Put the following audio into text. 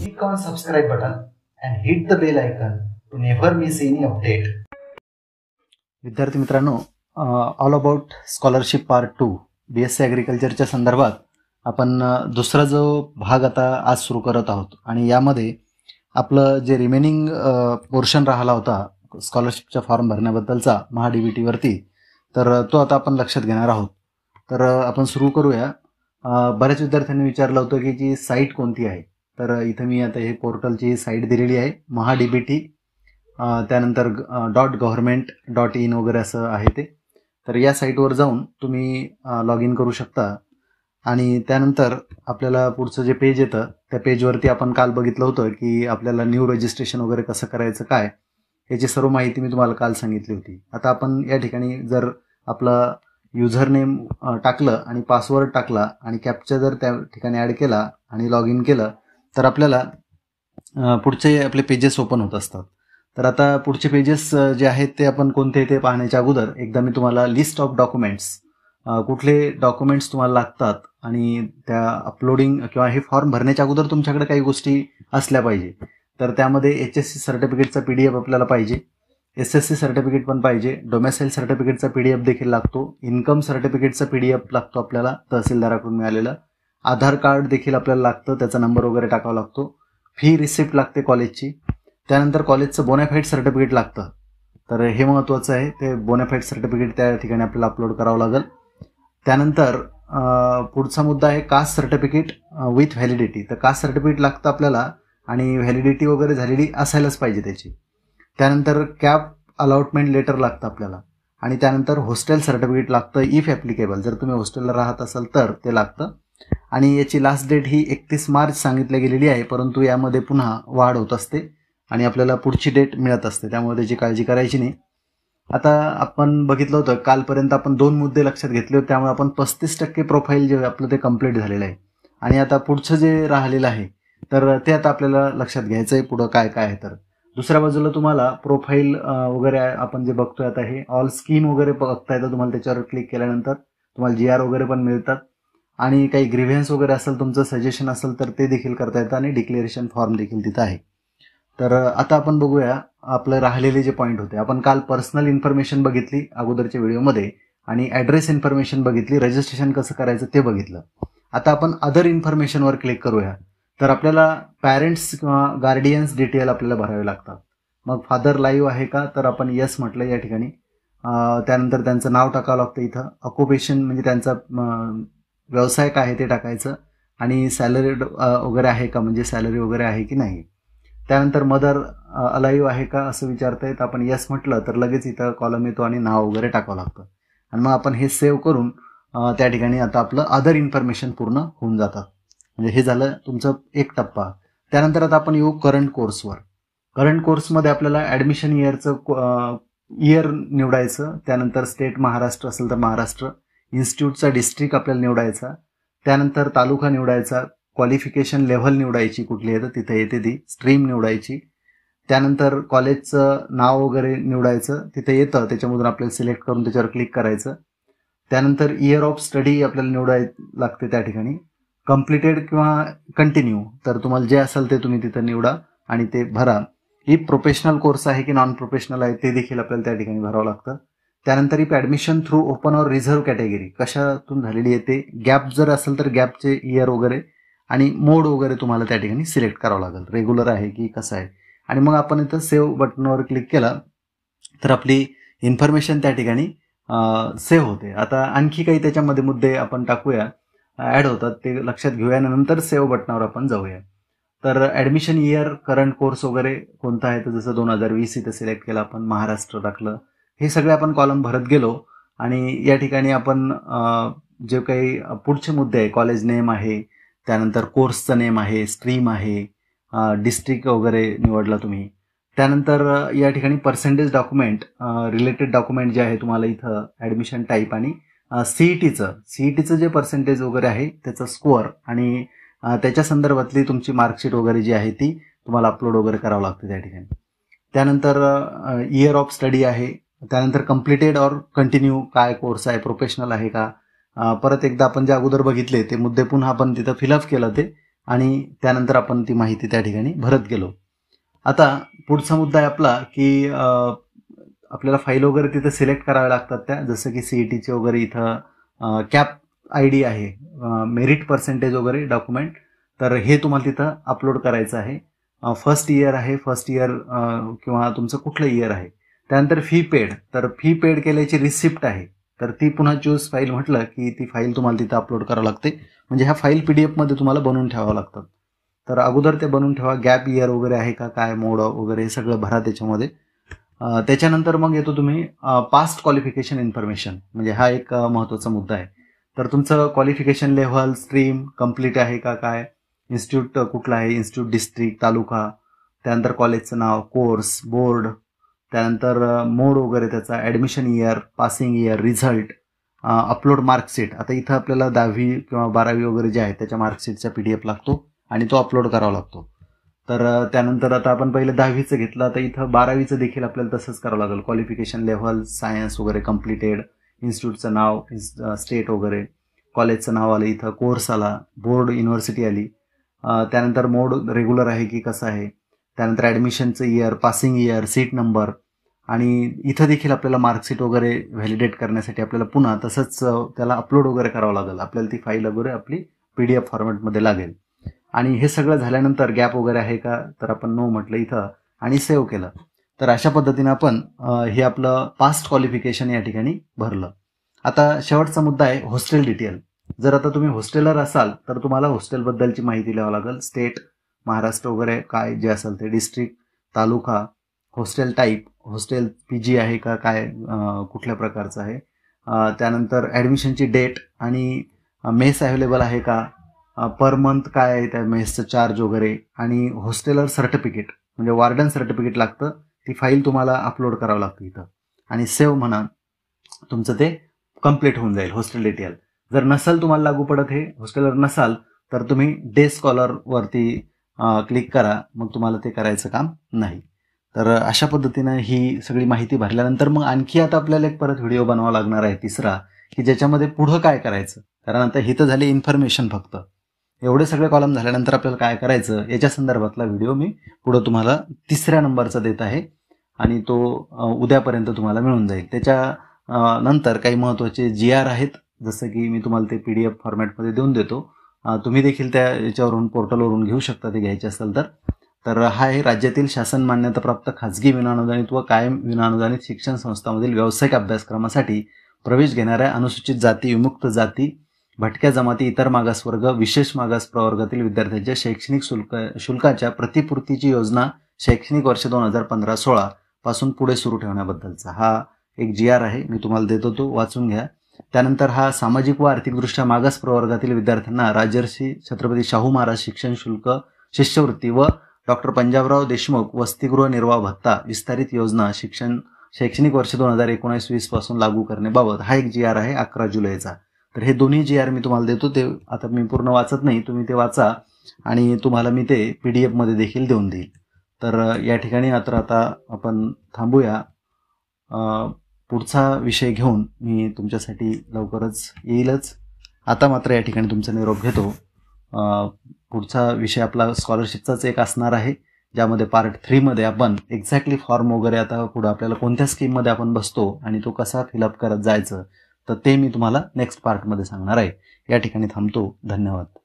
click on subscribe button and hit the bell icon to never miss any update. विद्यार्थी मित्रांनो all about scholarship part two B S C ॲग्रिकल्चरच्या संदर्भात आपण दुसरा जो भाग आता आज सुरू करत आहोत आणि यामध्ये आपलं जे रिमेनिंग पोर्शन राहिला होता स्कॉलरशिपचा फॉर्म भरण्याबद्दलचा महा डी बी टीवरती तर तो आता आपण लक्षात घेणार आहोत तर आपण सुरू करूया बऱ्याच विद्यार्थ्यांनी विचारलं होतं की जी साईट कोणती आहे तर इथं मी आता हे पोर्टलची साईट दिलेली आहे महा डी टी त्यानंतर डॉट गव्हर्मेंट डॉट इन वगैरे असं आहे ते तर या साईटवर जाऊन तुम्ही लॉग इन करू शकता आणि त्यानंतर आपल्याला पुढचं जे पेज येतं त्या पेजवरती आपण काल बघितलं होतं की आपल्याला न्यू रजिस्ट्रेशन वगैरे कसं करायचं काय याची सर्व माहिती मी तुम्हाला काल सांगितली होती आता आपण या ठिकाणी जर आपला नेम टाकलं आणि पासवर्ड टाकला आणि कॅपचा जर त्या ठिकाणी ॲड केला आणि लॉग इन केलं तर आपल्याला पुढचे आपले पेजेस ओपन होत असतात तर आता पुढचे पेजेस जे आहेत ते आपण कोणते ते पाहण्याच्या अगोदर एकदा मी तुम्हाला लिस्ट ऑफ डॉक्युमेंट्स कुठले डॉक्युमेंट्स तुम्हाला लागतात आणि त्या अपलोडिंग किंवा हे फॉर्म भरण्याच्या अगोदर तुमच्याकडे काही गोष्टी असल्या पाहिजे तर त्यामध्ये एच एस सी सर्टिफिकेटचा पी डी एफ आपल्याला पाहिजे एस एस सी सर्टिफिकेट पण पाहिजे डोमेसाईल सर्टिफिकेटचा पी डी एफ देखील लागतो इन्कम सर्टिफिकेटचा पी डी एफ लागतो आपल्याला तहसीलदाराकडून मिळालेला आधार कार्ड देखील आपल्याला लागतं त्याचा नंबर वगैरे टाकावा लागतो फी रिसिप्ट लागते कॉलेजची त्यानंतर कॉलेजचं बोनॅफाईड सर्टिफिकेट लागतं तर हे महत्त्वाचं आहे ते बोनॅफाईड सर्टिफिकेट त्या ठिकाणी आपल्याला अपलोड करावं लागेल त्यानंतर पुढचा मुद्दा आहे कास्ट सर्टिफिकेट विथ व्हॅलिडिटी तर कास्ट सर्टिफिकेट लागतं आपल्याला आणि व्हॅलिडिटी वगैरे झालेली असायलाच पाहिजे त्याची त्यानंतर कॅब अलॉटमेंट लेटर लागतं आपल्याला आणि त्यानंतर हॉस्टेल सर्टिफिकेट लागतं इफ ॲप्लिकेबल जर तुम्ही हॉस्टेलला राहत असाल तर ते लागतं आणि याची लास्ट डेट ही एकतीस मार्च सांगितली गेलेली आहे परंतु यामध्ये पुन्हा वाढ होत असते आणि आपल्याला पुढची डेट मिळत असते त्यामुळे त्याची काळजी करायची नाही आता आपण बघितलं होतं कालपर्यंत आपण दोन मुद्दे लक्षात घेतले होते त्यामुळे आपण पस्तीस टक्के प्रोफाईल जे आपलं ते कम्प्लीट झालेलं आहे आणि आता पुढचं जे राहिलेलं आहे तर ते आता आपल्याला लक्षात घ्यायचं आहे पुढं काय काय आहे तर दुसऱ्या बाजूला तुम्हाला प्रोफाईल वगैरे आपण जे बघतोय आता हे ऑल स्कीम वगैरे बघता येतं तुम्हाला त्याच्यावर क्लिक केल्यानंतर तुम्हाला जी आर वगैरे पण मिळतात आणि काही ग्रिव्हन्स वगैरे असेल तुमचं सजेशन असेल तर ते देखील करता येतं आणि डिक्लेरेशन फॉर्म देखील तिथं आहे तर आता आपण बघूया आपलं राहिलेले जे पॉईंट होते आपण काल पर्सनल इन्फॉर्मेशन बघितली अगोदरच्या व्हिडिओमध्ये आणि ॲड्रेस इन्फॉर्मेशन बघितली रजिस्ट्रेशन कसं करायचं ते बघितलं आता आपण अदर इन्फॉर्मेशनवर क्लिक करूया तर आपल्याला पॅरेंट्स किंवा गार्डियन्स डिटेल आपल्याला भरावे लागतात मग फादर लाईव्ह आहे का तर आपण येस म्हटलं या ठिकाणी त्यानंतर त्यांचं नाव टाकावं लागतं इथं ऑक्युपेशन म्हणजे त्यांचा व्यवसाय काय आहे ते टाकायचं आणि सॅलरी वगैरे आहे का म्हणजे सॅलरी वगैरे आहे की नाही त्यानंतर मदर अलाईव्ह आहे का असं विचारता येत आपण यस म्हटलं तर लगेच इथं कॉलम येतो आणि नाव वगैरे टाकावं लागतं आणि मग आपण हे सेव्ह करून त्या ठिकाणी आता आपलं अदर इन्फॉर्मेशन पूर्ण होऊन जातात म्हणजे हे झालं तुमचं एक टप्पा त्यानंतर आता आपण येऊ करंट कोर्सवर करंट कोर्समध्ये आपल्याला ॲडमिशन इयरचं इयर निवडायचं त्यानंतर स्टेट महाराष्ट्र असेल तर महाराष्ट्र इन्स्टिट्यूटचा डिस्ट्रिक्ट आपल्याला निवडायचा त्यानंतर तालुका निवडायचा क्वालिफिकेशन लेव्हल निवडायची कुठली आहे तर तिथे येते ती स्ट्रीम निवडायची त्यानंतर कॉलेजचं नाव वगैरे निवडायचं तिथे येतं त्याच्यामधून आपल्याला सिलेक्ट करून त्याच्यावर क्लिक करायचं त्यानंतर इयर ऑफ स्टडी आपल्याला निवडाय लागते त्या ठिकाणी कम्प्लिटेड किंवा कंटिन्यू तर तुम्हाला जे असेल ते तुम्ही तिथं निवडा आणि ते भरा ही प्रोफेशनल कोर्स आहे की नॉन प्रोफेशनल आहे ते देखील आपल्याला त्या ठिकाणी भरावं लागतं त्यानंतर ही ॲडमिशन थ्रू ओपन और रिझर्व्ह कॅटेगरी कशातून झालेली आहे ते गॅप जर असेल तर गॅपचे इयर वगैरे आणि मोड वगैरे तुम्हाला त्या ठिकाणी सिलेक्ट करावं लागेल रेग्युलर आहे की कसं आहे आणि मग आपण इथं सेव्ह बटनवर क्लिक केला तर आपली इन्फॉर्मेशन त्या ठिकाणी सेव्ह होते आता आणखी काही त्याच्यामध्ये मुद्दे आपण टाकूया ॲड होतात ते लक्षात घेऊया नंतर सेव्ह बटनावर आपण जाऊया तर ॲडमिशन इयर करंट कोर्स वगैरे कोणता आहे तर जसं दोन हजार वीस इथं सिलेक्ट केला आपण महाराष्ट्र टाकलं हे सगळे आपण कॉलम भरत गेलो आणि या ठिकाणी आपण जे काही पुढचे मुद्दे आहे कॉलेज नेम आहे त्यानंतर कोर्सचं नेम आहे स्ट्रीम आहे डिस्ट्रिक्ट वगैरे निवडला तुम्ही त्यानंतर या ठिकाणी पर्सेंटेज डॉक्युमेंट रिलेटेड डॉक्युमेंट जे आहे तुम्हाला इथं ॲडमिशन टाईप आणि सीई टीचं टीचं जे पर्सेंटेज वगैरे आहे त्याचं स्कोअर आणि त्याच्या संदर्भातली तुमची मार्कशीट वगैरे जी आहे ती तुम्हाला अपलोड वगैरे करावं लागतं त्या ठिकाणी त्यानंतर इयर ऑफ स्टडी आहे त्यानंतर कम्प्लिटेड और कंटिन्यू काय कोर्स आहे प्रोफेशनल आहे का परत एकदा आपण जे अगोदर बघितले ते मुद्दे पुन्हा आपण तिथं फिलअप केलं ते आणि त्यानंतर आपण ती माहिती त्या ठिकाणी भरत गेलो आता पुढचा मुद्दा आहे आपला की आपल्याला फाईल वगैरे तिथं सिलेक्ट कराव्या लागतात त्या जसं की सीई टीचे e वगैरे इथं कॅप आय डी आहे मेरिट पर्सेंटेज वगैरे डॉक्युमेंट तर हे तुम्हाला तिथं अपलोड करायचं आहे फर्स्ट इयर आहे फर्स्ट इयर किंवा तुमचं कुठलं इयर आहे त्यानंतर फी पेड तर फी पेड केल्याची रिसिप्ट आहे तर ती पुन्हा चूज फाईल म्हटलं की ती फाईल तुम्हाला तिथं अपलोड करावं लागते म्हणजे ह्या फाईल पी डी एफमध्ये तुम्हाला बनवून ठेवावं लागतं तर अगोदर ते बनवून ठेवा गॅप इयर वगैरे आहे का काय मोड वगैरे हे सगळं भरा त्याच्यामध्ये त्याच्यानंतर मग येतो तुम्ही पास्ट क्वालिफिकेशन इन्फॉर्मेशन म्हणजे हा एक महत्त्वाचा मुद्दा आहे तर तुमचं क्वालिफिकेशन लेव्हल स्ट्रीम कम्प्लीट आहे का काय इन्स्टिट्यूट कुठला आहे इन्स्टिट्यूट डिस्ट्रिक्ट तालुका त्यानंतर कॉलेजचं नाव कोर्स बोर्ड त्यानंतर मोड वगैरे त्याचा admission year passing year result upload marksheet आता इथं आपल्याला दहावी किंवा बारावी वगैरे जे आहे त्याच्या मार्कशीटचा पी डी एफ लागतो आणि तो अपलोड करावा लागतो तर त्यानंतर आता आपण पहिलं दहावीचं घेतलं तर इथं बारावीचं देखील आपल्याला तसंच करावं लागेल क्वालिफिकेशन लेव्हल सायन्स वगैरे कम्प्लिटेड इन्स्टिट्यूटचं नाव स्टेट वगैरे कॉलेजचं नाव आलं इथं कोर्स आला बोर्ड युनिव्हर्सिटी आली त्यानंतर मोड रेग्युलर आहे की कसं आहे त्यानंतर ॲडमिशनचं year passing year seat number आणि इथं देखील आपल्याला मार्कशीट वगैरे व्हॅलिडेट करण्यासाठी आपल्याला पुन्हा तसंच त्याला अपलोड वगैरे करावं लागेल आपल्याला ती फाईल वगैरे आपली पी डी एफ फॉर्मॅटमध्ये लागेल आणि हे सगळं झाल्यानंतर गॅप वगैरे आहे का तर आपण नो म्हटलं इथं आणि सेव्ह केलं तर अशा पद्धतीनं आपण हे आपलं पास्ट क्वालिफिकेशन या ठिकाणी भरलं आता शेवटचा मुद्दा आहे हॉस्टेल डिटेल जर आता तुम्ही हॉस्टेलर असाल तर तुम्हाला हॉस्टेलबद्दलची माहिती लिहावं लागेल स्टेट महाराष्ट्र वगैरे काय जे असेल ते district taluka hostel type hostel P G आहे का काय कुठल्या प्रकारचं आहे त्यानंतर ॲडमिशनची डेट आणि मेस अवेलेबल आहे का पर मंथ काय आहे त्या मेसचं चार्ज वगैरे आणि हॉस्टेलर सर्टिफिकेट म्हणजे वार्डन सर्टिफिकेट लागतं ती फाईल तुम्हाला अपलोड करावं लागतं इथं आणि सेव्ह म्हणा तुमचं ते कम्प्लीट होऊन जाईल हॉस्टेल डिटेल जर नसाल तुम्हाला लागू पडत हे हॉस्टेलर नसाल तर तुम्ही डे स्कॉलरवरती क्लिक करा मग तुम्हाला ते करायचं काम नाही तर अशा पद्धतीनं ही सगळी माहिती भरल्यानंतर मग आणखी आता आपल्याला एक परत व्हिडिओ बनवा लागणार आहे तिसरा की ज्याच्यामध्ये पुढं काय करायचं कारण आता ही झाले इन्फॉर्मेशन फक्त एवढे सगळे कॉलम झाल्यानंतर आपल्याला काय करायचं याच्या संदर्भातला व्हिडिओ मी पुढं तुम्हाला तिसऱ्या नंबरचा देत आहे आणि तो उद्यापर्यंत तुम्हाला मिळून जाईल त्याच्या नंतर काही महत्त्वाचे जी आर आहेत जसं की मी तुम्हाला ते पी डी एफ फॉर्मॅटमध्ये देऊन देतो तुम्ही देखील त्या याच्यावरून पोर्टलवरून घेऊ शकता ते घ्यायचे असेल तर तर हा आहे राज्यातील शासन मान्यताप्राप्त खाजगी विनाअनुदानित व कायम विनाअनुदानित शिक्षण संस्थांमधील व्यावसायिक अभ्यासक्रमासाठी प्रवेश घेणाऱ्या अनुसूचित जाती विमुक्त जाती भटक्या जमाती इतर मागासवर्ग विशेष मागास प्रवर्गातील विद्यार्थ्यांच्या शैक्षणिक शुल्क शुल्काच्या प्रतिपूर्तीची योजना शैक्षणिक वर्ष दोन हजार पंधरा सोळा पासून पुढे सुरू ठेवण्याबद्दलचा हा एक जी आर आहे मी तुम्हाला देतो तो वाचून घ्या त्यानंतर हा सामाजिक व आर्थिकदृष्ट्या मागास प्रवर्गातील विद्यार्थ्यांना राजर्षी छत्रपती शाहू महाराज शिक्षण शुल्क शिष्यवृत्ती व डॉक्टर पंजाबराव देशमुख वसतिगृह निर्वाह भत्ता विस्तारित योजना शिक्षण शैक्षणिक वर्ष दोन हजार एकोणीस वीस पासून लागू करण्याबाबत हा एक जी आर आहे अकरा जुलैचा तर हे दोन्ही जी आर मी तुम्हाला देतो ते आता मी पूर्ण वाचत नाही तुम्ही ते वाचा आणि तुम्हाला मी ते पी डी एफमध्ये देखील देऊन देईल तर या ठिकाणी मात्र आता आपण थांबूया पुढचा विषय घेऊन मी तुमच्यासाठी लवकरच येईलच आता मात्र या ठिकाणी तुमचा निरोप घेतो पुढचा विषय आपला स्कॉलरशिपचाच एक असणार आहे ज्यामध्ये पार्ट थ्रीमध्ये आपण एक्झॅक्टली फॉर्म वगैरे आता पुढं आपल्याला कोणत्या स्कीममध्ये आपण बसतो आणि तो कसा फिलअप करत जायचं तर ते मी तुम्हाला नेक्स्ट पार्टमध्ये सांगणार आहे या ठिकाणी थांबतो धन्यवाद